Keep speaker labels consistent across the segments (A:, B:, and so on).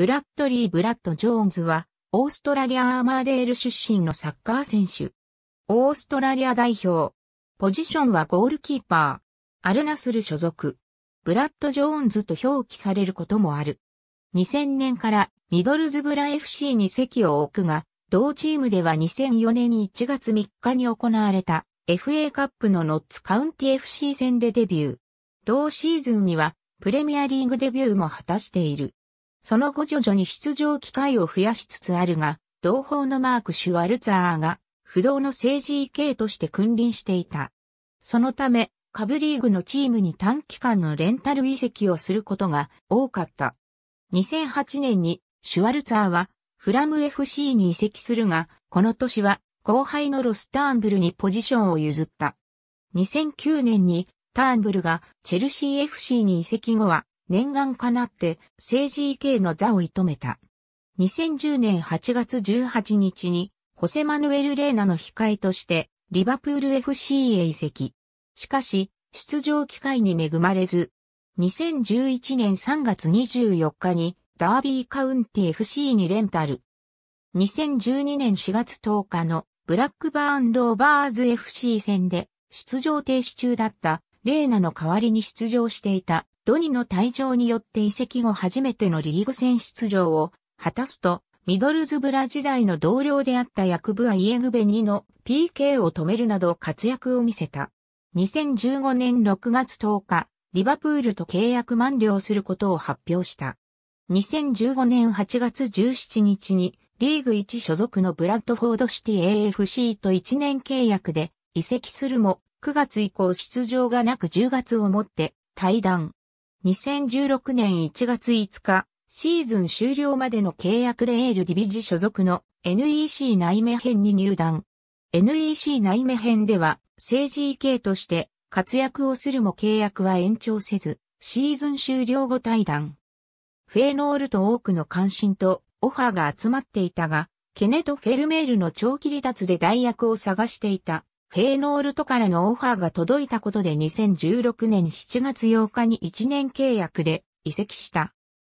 A: ブラッドリー・ブラッド・ジョーンズは、オーストラリア・アーマーデール出身のサッカー選手。オーストラリア代表。ポジションはゴールキーパー。アルナスル所属。ブラッド・ジョーンズと表記されることもある。2000年からミドルズブラ FC に席を置くが、同チームでは2004年に1月3日に行われた FA カップのノッツカウンティ FC 戦でデビュー。同シーズンにはプレミアリーグデビューも果たしている。その後徐々に出場機会を増やしつつあるが、同胞のマーク・シュワルツァーが不動の政治異形として君臨していた。そのため、下部リーグのチームに短期間のレンタル移籍をすることが多かった。2008年にシュワルツァーはフラム FC に移籍するが、この年は後輩のロスターンブルにポジションを譲った。2009年にターンブルがチェルシー FC に移籍後は念願かなって政治系の座を射止めた。2010年8月18日に、ホセマヌエル・レーナの控えとして、リバプール FC へ移籍。しかし、出場機会に恵まれず、2011年3月24日に、ダービーカウンティ FC にレンタル。2012年4月10日のブラックバーンローバーズ FC 戦で出場停止中だったレーナの代わりに出場していたドニの退場によって移籍後初めてのリーグ戦出場を果たすと、ミドルズブラ時代の同僚であったヤクブア・イエグベニの PK を止めるなど活躍を見せた。2015年6月10日、リバプールと契約満了することを発表した。2015年8月17日にリーグ1所属のブラッドフォードシティ AFC と1年契約で移籍するも9月以降出場がなく10月をもって退団。2016年1月5日、シーズン終了までの契約でエールディビジ所属の NEC 内目編に入団。NEC 内目編では、政治 EK として活躍をするも契約は延長せず、シーズン終了後退団。フェーノールと多くの関心とオファーが集まっていたが、ケネとフェルメールの長期離脱で代役を探していたフェーノールトからのオファーが届いたことで2016年7月8日に1年契約で移籍した。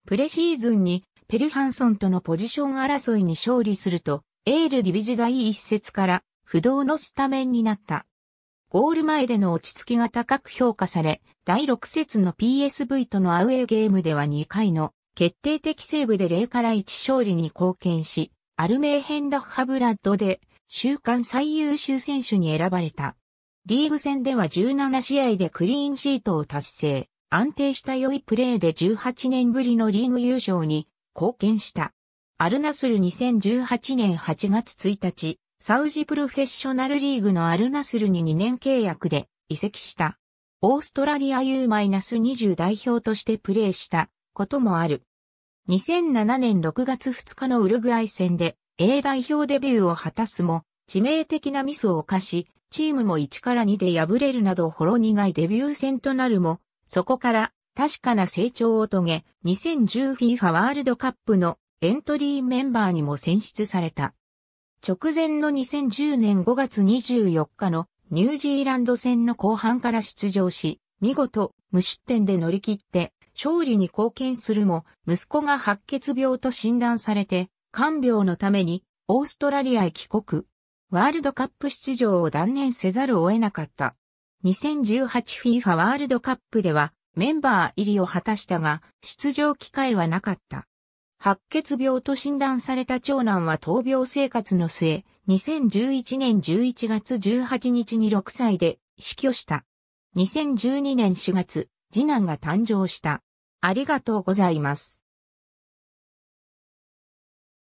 A: プレシーズンにペルハンソンとのポジション争いに勝利すると、エールディビジ第一節から不動のスタメンになった。ゴール前での落ち着きが高く評価され、第6節の PSV とのアウェーゲームでは2回の決定的セーブで0から1勝利に貢献し、アルメーヘンダッハブラッドで週間最優秀選手に選ばれた。リーグ戦では17試合でクリーンシートを達成、安定した良いプレーで18年ぶりのリーグ優勝に貢献した。アルナスル2018年8月1日、サウジプロフェッショナルリーグのアルナスルに2年契約で移籍した。オーストラリア U-20 代表としてプレーしたこともある。2007年6月2日のウルグアイ戦で A 代表デビューを果たすも、致命的なミスを犯し、チームも1から2で敗れるなどほろ苦いデビュー戦となるも、そこから確かな成長を遂げ、2010FIFA ワールドカップのエントリーメンバーにも選出された。直前の2010年5月24日のニュージーランド戦の後半から出場し、見事無失点で乗り切って勝利に貢献するも、息子が白血病と診断されて看病のためにオーストラリアへ帰国。ワールドカップ出場を断念せざるを得なかった。2018FIFA ワールドカップではメンバー入りを果たしたが、出場機会はなかった。白血病と診断された長男は闘病生活の末、2011年11月18日に6歳で死去した。2012年4月、次男が誕生した。ありがとうございます。